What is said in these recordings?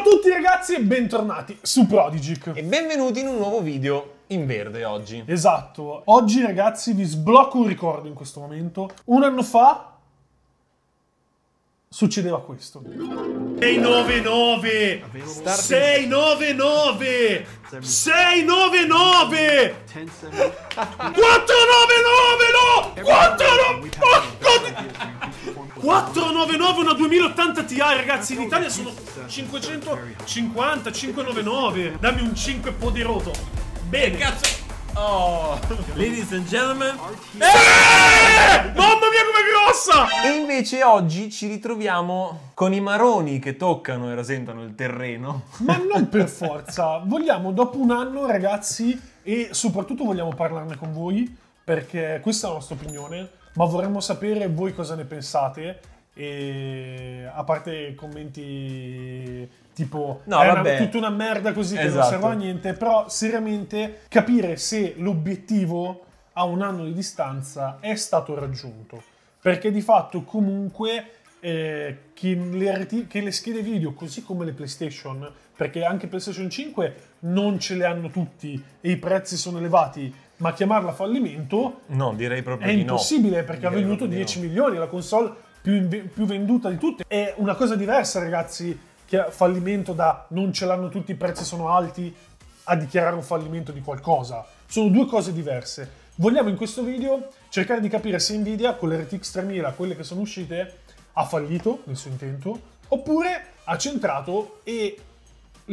Ciao a tutti ragazzi e bentornati su Prodigic E benvenuti in un nuovo video in verde oggi Esatto, oggi ragazzi vi sblocco un ricordo in questo momento Un anno fa succedeva questo 699 699 699 499 no 499 499 una 2080 Ti ragazzi in Italia sono 550 599 dammi un 5 poderoso bene che cazzo Oh. Ladies and gentlemen eh! Mamma mia com'è grossa E invece oggi ci ritroviamo con i maroni che toccano e rasentano il terreno Ma non per forza Vogliamo dopo un anno ragazzi E soprattutto vogliamo parlarne con voi Perché questa è la nostra opinione ma vorremmo sapere voi cosa ne pensate e a parte commenti tipo no, è tutta una merda così esatto. che non esatto. serve a niente, però seriamente capire se l'obiettivo a un anno di distanza è stato raggiunto, perché di fatto comunque eh, che, le, che, le, schede video, così come le PlayStation, perché anche PlayStation 5 non ce le hanno tutti e i prezzi sono elevati, ma chiamarla fallimento no, direi proprio è di impossibile no. perché ha venduto 10 no. milioni, la console più, più venduta di tutte. È una cosa diversa, ragazzi, che fallimento da non ce l'hanno tutti, i prezzi sono alti, a dichiarare un fallimento di qualcosa. Sono due cose diverse. Vogliamo in questo video cercare di capire se Nvidia con le RTX 3000, quelle che sono uscite, ha fallito nel suo intento, oppure ha centrato e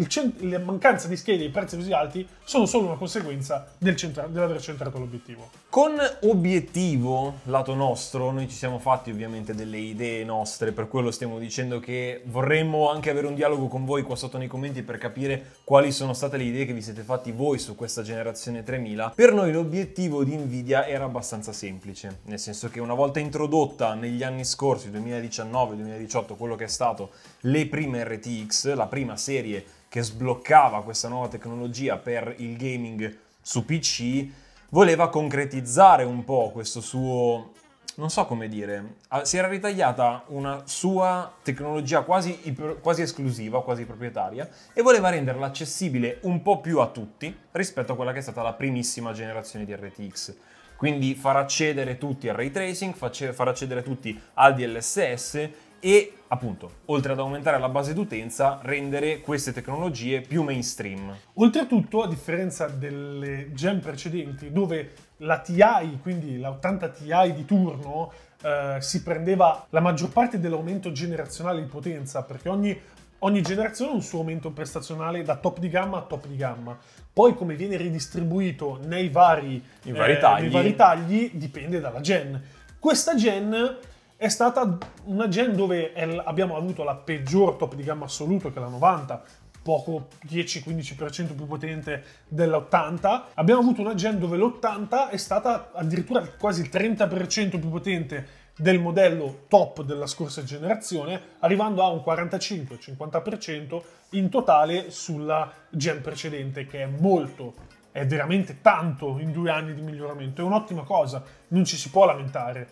cent- la mancanza di schede e i prezzi così alti sono solo una conseguenza del centra- dell'aver centrato l'obiettivo. Con obiettivo, lato nostro, noi ci siamo fatti ovviamente delle idee nostre, per quello stiamo dicendo che vorremmo anche avere un dialogo con voi qua sotto nei commenti per capire quali sono state le idee che vi siete fatti voi su questa generazione 3000. Per noi l'obiettivo di Nvidia era abbastanza semplice, nel senso che una volta introdotta negli anni scorsi, 2019-2018, quello che è stato le prime RTX, la prima serie che sbloccava questa nuova tecnologia per il gaming su PC, voleva concretizzare un po' questo suo non so come dire, si era ritagliata una sua tecnologia quasi, quasi, esclusiva, quasi proprietaria, e voleva renderla accessibile un po' più a tutti rispetto a quella che è stata la primissima generazione di RTX. Quindi far accedere tutti al ray tracing, far accedere tutti al DLSS e appunto, oltre ad aumentare la base d'utenza, rendere queste tecnologie più mainstream. Oltretutto, a differenza delle gen precedenti, dove la TI, quindi la 80 Ti di turno, eh, si prendeva la maggior parte dell'aumento generazionale di potenza, perché ogni ogni generazione ha un suo aumento prestazionale da top di gamma a top di gamma. Poi come viene ridistribuito nei vari, vari eh, nei vari, tagli. dipende dalla gen. Questa gen è stata una gen dove abbiamo avuto la peggior top di gamma assoluto che è la 90, poco 10-15% più potente dell'80. Abbiamo avuto una gen dove l'80 è stata addirittura quasi il 30% più potente del modello top della scorsa generazione, arrivando a un 45-50% in totale sulla gen precedente, che è molto, è veramente tanto in due anni di miglioramento. È un'ottima cosa, non ci si può lamentare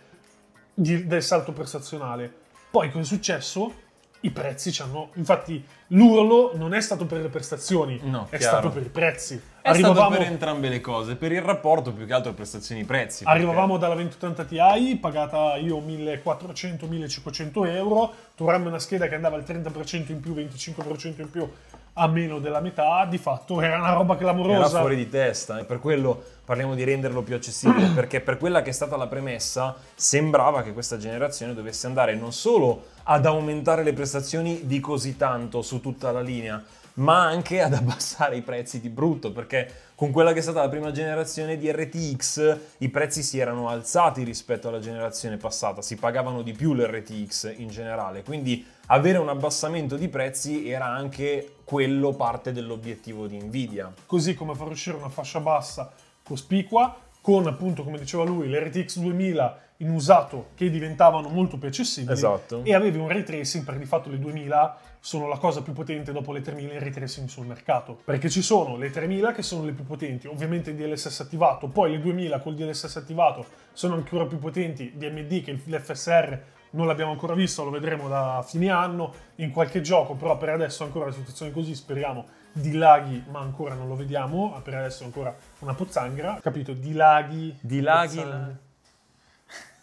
di, del salto prestazionale. Poi cosa è successo? I prezzi ci hanno... Infatti l'urlo non è stato per le prestazioni, no, è chiaro. stato per i prezzi. È arrivavamo, stato per entrambe le cose, per il rapporto più che altro prestazioni-prezzi. Arrivavamo dalla 2080 Ti, pagata io 1400-1500 euro, trovarmi una scheda che andava al 30% in più, 25% in più, a meno della metà, di fatto era una roba clamorosa. Era fuori di testa, e per quello parliamo di renderlo più accessibile, perché per quella che è stata la premessa, sembrava che questa generazione dovesse andare non solo ad aumentare le prestazioni di così tanto su tutta la linea, ma anche ad abbassare i prezzi di brutto, perché con quella che è stata la prima generazione di RTX i prezzi si erano alzati rispetto alla generazione passata, si pagavano di più l'RTX in generale, quindi avere un abbassamento di prezzi era anche quello parte dell'obiettivo di Nvidia. Così come far uscire una fascia bassa cospicua con appunto come diceva lui le RTX 2000 in usato che diventavano molto più accessibili esatto. e avevi un ray tracing perché di fatto le 2000 sono la cosa più potente dopo le 3000 in ray tracing sul mercato perché ci sono le 3000 che sono le più potenti ovviamente il DLSS attivato poi le 2000 col DLSS attivato sono ancora più potenti di AMD che l'FSR non l'abbiamo ancora visto, lo vedremo da fine anno in qualche gioco, però per adesso ancora la situazione è così, speriamo di laghi, ma ancora non lo vediamo, per adesso è ancora una pozzanghera, capito? Di Dilaghi, dilaghi. Pozzang...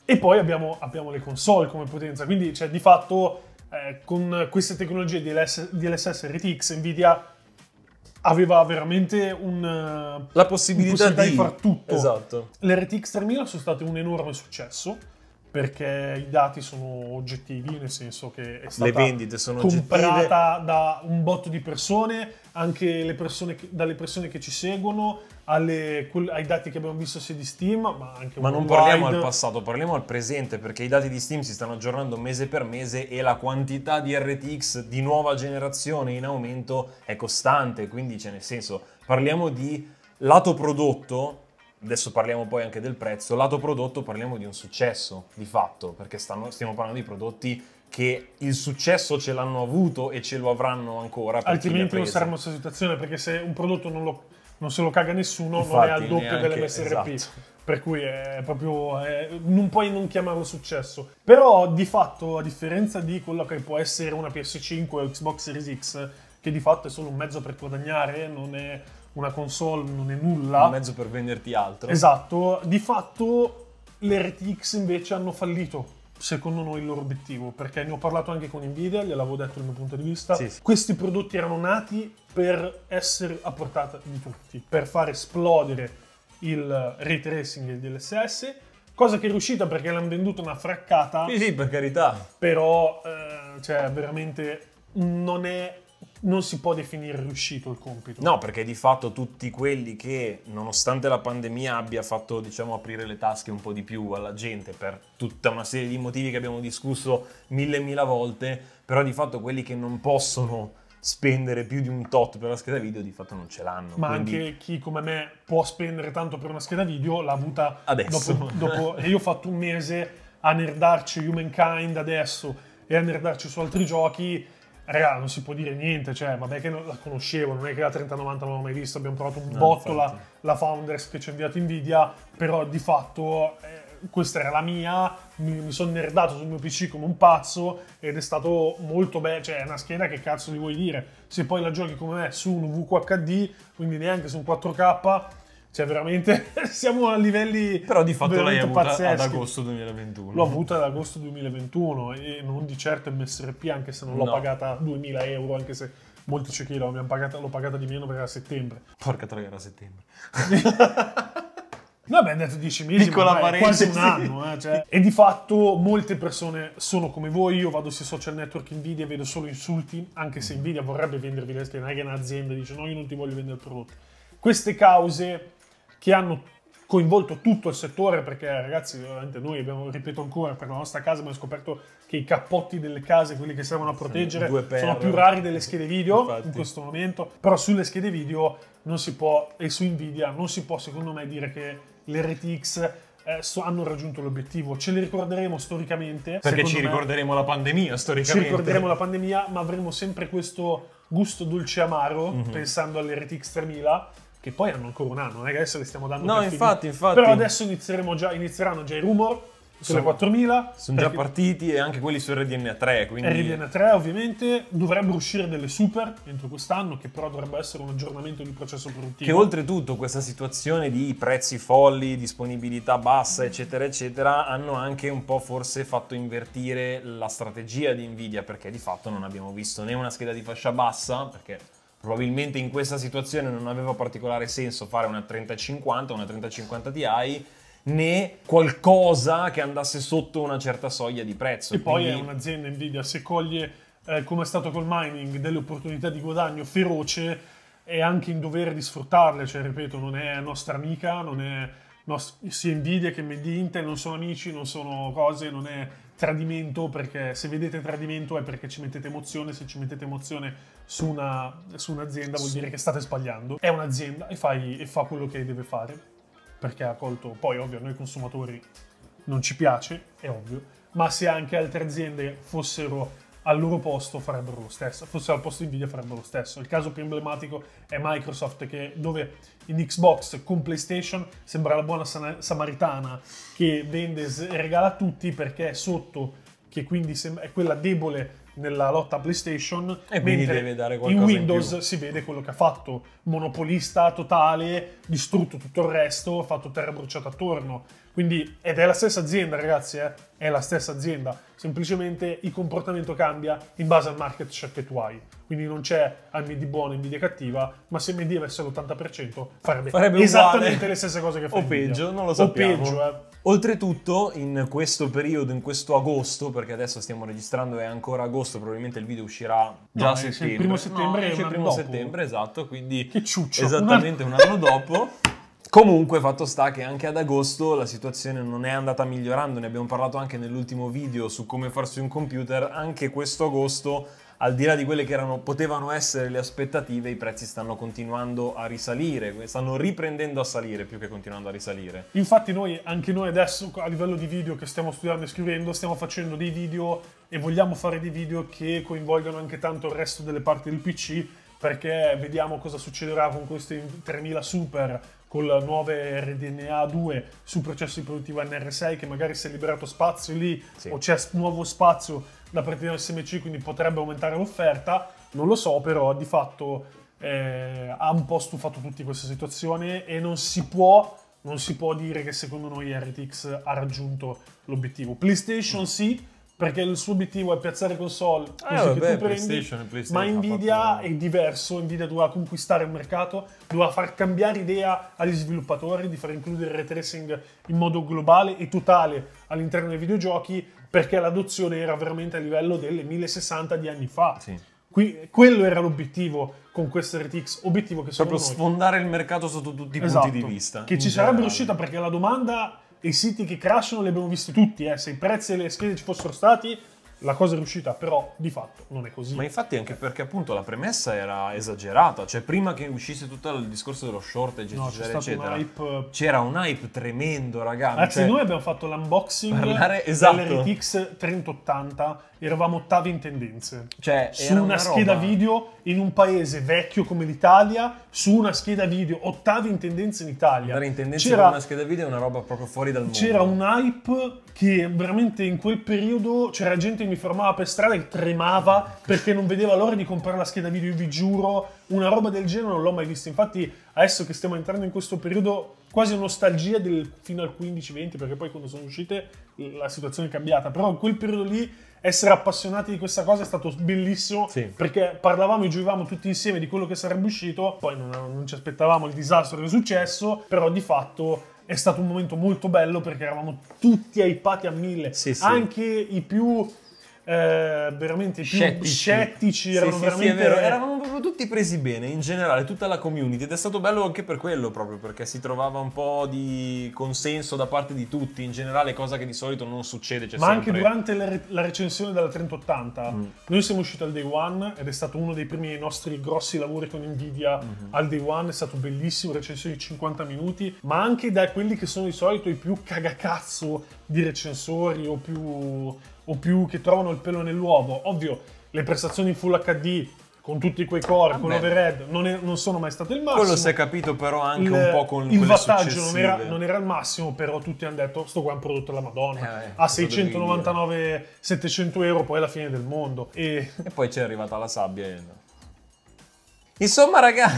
E poi abbiamo, abbiamo, le console come potenza, quindi cioè, di fatto eh, con queste tecnologie DLS, DLSS RTX Nvidia aveva veramente un, la possibilità, possibilità di... di... far tutto. Esatto. Le RTX 3000 sono state un enorme successo perché i dati sono oggettivi, nel senso che è stata comprata oggettive. da un botto di persone, anche persone che, dalle persone che ci seguono, alle, ai dati che abbiamo visto sia di Steam, ma anche Ma non parliamo al passato, parliamo al presente, perché i dati di Steam si stanno aggiornando mese per mese e la quantità di RTX di nuova generazione in aumento è costante, quindi c'è nel senso, parliamo di lato prodotto adesso parliamo poi anche del prezzo, lato prodotto parliamo di un successo di fatto, perché stanno, stiamo parlando di prodotti che il successo ce l'hanno avuto e ce lo avranno ancora. Altrimenti non saremmo in questa situazione, perché se un prodotto non, lo, non se lo caga nessuno, Infatti, non è al doppio neanche, dell'MSRP. Esatto. Per cui è proprio. È, non puoi non chiamarlo successo. Però di fatto, a differenza di quello che può essere una PS5 o Xbox Series X, che di fatto è solo un mezzo per guadagnare, non è una console non è nulla. Un mezzo per venderti altro. Esatto, di fatto le RTX invece hanno fallito secondo noi il loro obiettivo, perché ne ho parlato anche con Nvidia, gliel'avevo detto dal mio punto di vista. Sì, sì. Questi prodotti erano nati per essere a portata di tutti, per far esplodere il ray tracing e il DLSS, cosa che è riuscita perché l'hanno venduta una fraccata. Sì, sì, per carità. Però, eh, cioè, veramente non è non si può definire riuscito il compito. No, perché di fatto tutti quelli che, nonostante la pandemia, abbia fatto, diciamo, aprire le tasche un po' di più alla gente per tutta una serie di motivi che abbiamo discusso mille e mille volte, però di fatto quelli che non possono spendere più di un tot per la scheda video di fatto non ce l'hanno. Ma quindi... anche chi come me può spendere tanto per una scheda video l'ha avuta adesso. Dopo, dopo, e io ho fatto un mese a nerdarci Humankind adesso e a nerdarci su altri giochi raga, non si può dire niente, cioè, vabbè che la conoscevo, non è che la 3090 l'avevo mai vista, abbiamo provato un no, botto la, la, Founders che ci ha inviato Nvidia, però di fatto eh, questa era la mia, mi, mi sono nerdato sul mio PC come un pazzo ed è stato molto bello, cioè è una scheda che cazzo gli vuoi dire, se poi la giochi come me su un VQHD, quindi neanche su un 4K, cioè, veramente siamo a livelli. Però di fatto l'hai avuta pazzeschi. ad agosto 2021. L'ho avuta ad agosto 2021 e non di certo MSRP, anche se non l'ho no. pagata 2000 euro, anche se molti cecchi l'ho pagata, l'ho pagata di meno perché era a settembre. Porca troia, era a settembre. No, abbiamo detto 10 mesi, Piccola ma è quasi un anno. Eh, cioè. E di fatto molte persone sono come voi. Io vado sui social network Nvidia e vedo solo insulti, anche se mm. Nvidia vorrebbe vendervi le schede, non è che è un'azienda dice no, io non ti voglio vendere il prodotto. Queste cause che hanno coinvolto tutto il settore perché ragazzi veramente noi abbiamo ripeto ancora per la nostra casa abbiamo scoperto che i cappotti delle case quelli che servono a proteggere sono più rari delle schede video Infatti. in questo momento però sulle schede video non si può e su Nvidia non si può secondo me dire che le RTX eh, hanno raggiunto l'obiettivo. Ce le ricorderemo storicamente. Perché ci me, ricorderemo la pandemia storicamente. Ci ricorderemo la pandemia, ma avremo sempre questo gusto dolce amaro, mm-hmm. pensando all'RTX 3000, che poi hanno ancora un anno, non è che adesso li stiamo dando No, infatti, film. infatti. Però adesso già, inizieranno già i rumor sulle 4000. Sono già partiti e anche quelli su RDNA 3, quindi... RDNA 3 ovviamente, dovrebbero uscire delle super entro quest'anno, che però dovrebbe essere un aggiornamento di processo produttivo. Che oltretutto questa situazione di prezzi folli, disponibilità bassa, eccetera, eccetera, hanno anche un po' forse fatto invertire la strategia di Nvidia, perché di fatto non abbiamo visto né una scheda di fascia bassa, perché probabilmente in questa situazione non aveva particolare senso fare una 3050, una 3050 Ti né qualcosa che andasse sotto una certa soglia di prezzo. E Quindi... poi è un'azienda Nvidia, se coglie, eh, come è stato col mining, delle opportunità di guadagno feroce, è anche in dovere di sfruttarle, cioè ripeto, non è nostra amica, non è... Nos- sia Nvidia che Made Intel non sono amici, non sono cose, non è tradimento, perché se vedete tradimento è perché ci mettete emozione, se ci mettete emozione su, una, su un'azienda vuol dire che state sbagliando. È un'azienda e, fai, e fa quello che deve fare, perché ha colto, poi ovvio a noi consumatori non ci piace, è ovvio, ma se anche altre aziende fossero al loro posto farebbero lo stesso, forse al posto di Nvidia farebbero lo stesso. Il caso più emblematico è Microsoft, che, dove in Xbox con PlayStation sembra la buona samaritana che vende e regala a tutti perché è sotto, che quindi è quella debole nella lotta PlayStation, e quindi deve dare qualcosa in Windows in si vede quello che ha fatto, monopolista totale, distrutto tutto il resto, ha fatto terra bruciata attorno. Quindi, ed è la stessa azienda ragazzi, eh? è la stessa azienda, semplicemente il comportamento cambia in base al market share che tu hai. Quindi non c'è AMD buona e Nvidia cattiva, ma se AMD avesse l'80% farebbe, farebbe esattamente uguale. le stesse cose che fa O peggio, non lo sappiamo. O peggio, eh Oltretutto, in questo periodo, in questo agosto, perché adesso stiamo registrando è ancora agosto, probabilmente il video uscirà già no, a settembre. Il primo settembre, no, il primo dopo. settembre, esatto, quindi che ciuccio, esattamente un anno, un anno dopo. Comunque, fatto sta che anche ad agosto la situazione non è andata migliorando, ne abbiamo parlato anche nell'ultimo video su come farsi un computer, anche questo agosto al di là di quelle che erano, potevano essere le aspettative, i prezzi stanno continuando a risalire, stanno riprendendo a salire più che continuando a risalire. Infatti noi, anche noi adesso a livello di video che stiamo studiando e scrivendo, stiamo facendo dei video e vogliamo fare dei video che coinvolgano anche tanto il resto delle parti del PC perché vediamo cosa succederà con questi 3000 super con la nuova RDNA2 su processi produttivi NR6 che magari si è liberato spazio lì sì. o c'è nuovo spazio da partire dal SMC quindi potrebbe aumentare l'offerta non lo so però di fatto eh, ha un po' stufato tutti questa situazione e non si può non si può dire che secondo noi RTX ha raggiunto l'obiettivo PlayStation sì perché il suo obiettivo è piazzare console eh, così vabbè, che tu prendi, PlayStation, ma Nvidia fatto... è diverso, Nvidia doveva conquistare il mercato, doveva far cambiare idea agli sviluppatori di far includere il ray tracing in modo globale e totale all'interno dei videogiochi perché l'adozione era veramente a livello delle 1060 di anni fa. Sì. Qui, quello era l'obiettivo con questo RTX, obiettivo che sono Proprio noi. sfondare il mercato sotto tutti i esatto, punti di esatto. vista. Che ci generale. sarebbe riuscita perché la domanda i siti che crashano li abbiamo visti tutti, eh. se i prezzi delle schede ci fossero stati la cosa è riuscita, però di fatto non è così. Ma infatti anche perché appunto la premessa era esagerata, cioè prima che uscisse tutto il discorso dello shortage, no, eccetera, eccetera, hype... Eh, c'era un hype tremendo, ragazzi. Anzi, cioè... noi abbiamo fatto l'unboxing parlare... esatto. dell'RTX 3080, eravamo ottavi in tendenze. Cioè, su una, una scheda video in un paese vecchio come l'Italia, su una scheda video ottavi in tendenza in Italia. Andare in tendenza c'era... una scheda video è una roba proprio fuori dal mondo. C'era un hype che veramente in quel periodo c'era gente in mi fermava per strada e tremava perché non vedeva l'ora di comprare la scheda video, io vi giuro, una roba del genere non l'ho mai vista. Infatti, adesso che stiamo entrando in questo periodo quasi nostalgia del fino al 15-20, perché poi quando sono uscite la situazione è cambiata, però in quel periodo lì essere appassionati di questa cosa è stato bellissimo sì. perché parlavamo e gioivamo tutti insieme di quello che sarebbe uscito, poi non, non ci aspettavamo il disastro che è successo, però di fatto è stato un momento molto bello perché eravamo tutti ai pati a mille, sì, sì. anche i più eh, veramente scettici, scettici sì, erano sì, veramente... Sì, vero, eravamo proprio tutti presi bene in generale, tutta la community ed è stato bello anche per quello proprio perché si trovava un po' di consenso da parte di tutti in generale, cosa che di solito non succede. Ma sempre... anche durante la, re- la, recensione della 3080, mm. noi siamo usciti al day one ed è stato uno dei primi nostri grossi lavori con Nvidia mm-hmm. al day one, è stato bellissimo, recensione di 50 minuti, ma anche da quelli che sono di solito i più cagacazzo di recensori o più o più che trovano il pelo nell'uovo. Ovvio, le prestazioni Full HD con tutti quei core, ah con l'overhead, non, non sono mai state il massimo. Quello si è capito però anche il, un po' con il vantaggio Il vantaggio non era, il massimo, però tutti hanno detto sto qua è un prodotto della Madonna, eh, eh a 699-700 euro poi è la fine del mondo. E, e poi c'è arrivata la sabbia. E... Insomma ragazzi...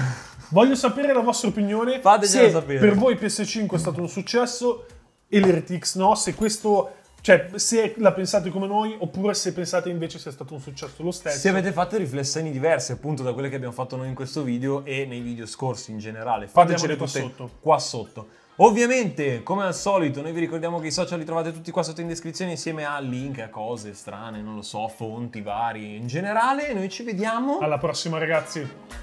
Voglio sapere la vostra opinione. Fategliela sapere. Per voi PS5 è stato un successo e l'RTX no, se questo cioè, se la pensate come noi, oppure se pensate invece sia stato un successo lo stesso. Se avete fatto riflessioni diverse, appunto, da quelle che abbiamo fatto noi in questo video e nei video scorsi in generale, fatecele qua sotto. qua sotto. Ovviamente, come al solito, noi vi ricordiamo che i social li trovate tutti qua sotto in descrizione insieme a link, a cose strane, non lo so, fonti varie in generale. Noi ci vediamo. Alla prossima, ragazzi.